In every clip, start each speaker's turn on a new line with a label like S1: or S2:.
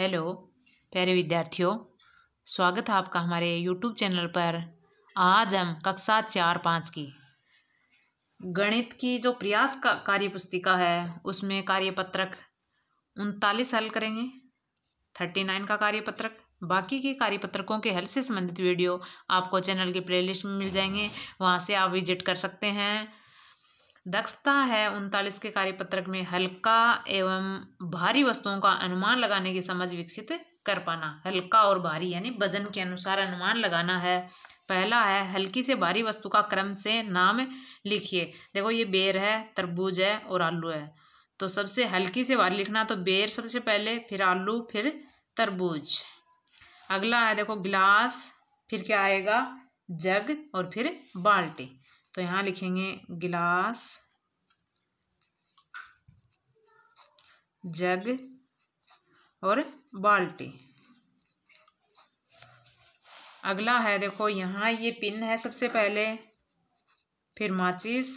S1: hello प्यारे विद्यार्थियों स्वागत है आपका हमारे यूट्यूब चैनल पर आज हम कक्षा चार पाँच की गणित की जो प्रयास का कार्य पुस्तिका है उसमें कार्यपत्रक उनतालीस हल करेंगे थर्टी नाइन का कार्यपत्रक बाकी के कार्यपत्रकों के हल से संबंधित वीडियो आपको चैनल की प्लेलिस्ट में मिल जाएंगे वहाँ से आप विजिट कर सकते हैं दक्षता है उनतालीस के कार्यपत्रक में हल्का एवं भारी वस्तुओं का अनुमान लगाने की समझ विकसित कर पाना हल्का और भारी यानी वजन के अनुसार अनुमान लगाना है पहला है हल्की से भारी वस्तु का क्रम से नाम लिखिए देखो ये बेर है तरबूज है और आलू है तो सबसे हल्की से भारी लिखना तो बेर सबसे पहले फिर आलू फिर तरबूज अगला है देखो गिलास फिर क्या आएगा जग और फिर बाल्टी तो यहाँ लिखेंगे गिलास जग और बाल्टी अगला है देखो यहाँ ये पिन है सबसे पहले फिर माचिस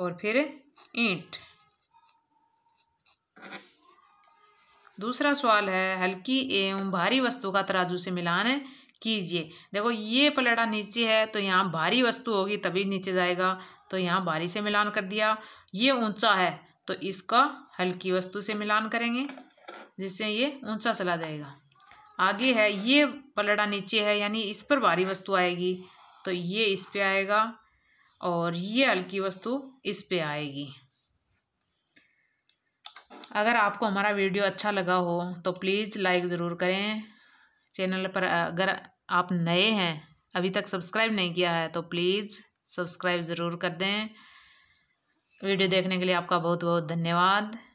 S1: और फिर ईंट दूसरा सवाल है हल्की एवं भारी वस्तु का तराजू से मिलान है कीजिए देखो ये पलड़ा नीचे है तो यहाँ भारी वस्तु होगी तभी नीचे जाएगा तो यहाँ भारी से मिलान कर दिया ये ऊंचा है तो इसका हल्की वस्तु से मिलान करेंगे जिससे ये ऊंचा चला जाएगा आगे है ये पलड़ा नीचे है यानी इस पर भारी वस्तु आएगी तो ये इस पर आएगा और ये हल्की वस्तु इस पर आएगी अगर आपको हमारा वीडियो अच्छा लगा हो तो प्लीज़ लाइक ज़रूर करें चैनल पर अगर आप नए हैं अभी तक सब्सक्राइब नहीं किया है तो प्लीज़ सब्सक्राइब ज़रूर कर दें वीडियो देखने के लिए आपका बहुत बहुत धन्यवाद